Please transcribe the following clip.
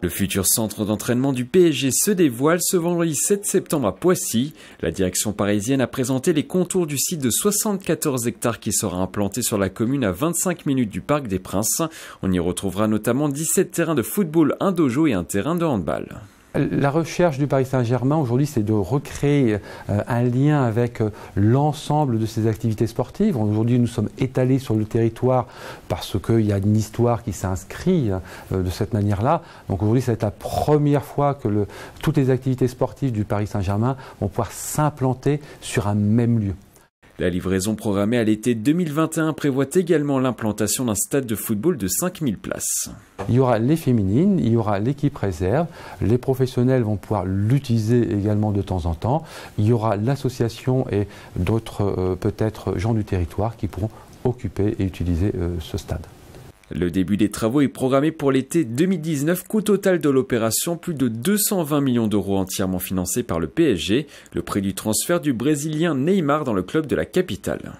Le futur centre d'entraînement du PSG se dévoile ce vendredi 7 septembre à Poissy. La direction parisienne a présenté les contours du site de 74 hectares qui sera implanté sur la commune à 25 minutes du Parc des Princes. On y retrouvera notamment 17 terrains de football, un dojo et un terrain de handball la recherche du Paris Saint-Germain aujourd'hui, c'est de recréer euh, un lien avec euh, l'ensemble de ces activités sportives. Aujourd'hui, nous sommes étalés sur le territoire parce qu'il y a une histoire qui s'inscrit hein, euh, de cette manière-là. Donc aujourd'hui, ça va être la première fois que toutes les activités sportives du Paris Saint-Germain vont pouvoir s'implanter sur un même lieu. La livraison programmée à l'été 2021 prévoit également l'implantation d'un stade de football de 5000 places. Il y aura les féminines, il y aura l'équipe réserve, les professionnels vont pouvoir l'utiliser également de temps en temps, il y aura l'association et d'autres euh, peut-être gens du territoire qui pourront occuper et utiliser euh, ce stade. Le début des travaux est programmé pour l'été 2019, coût total de l'opération plus de 220 millions d'euros entièrement financés par le PSG, le prix du transfert du Brésilien Neymar dans le club de la capitale.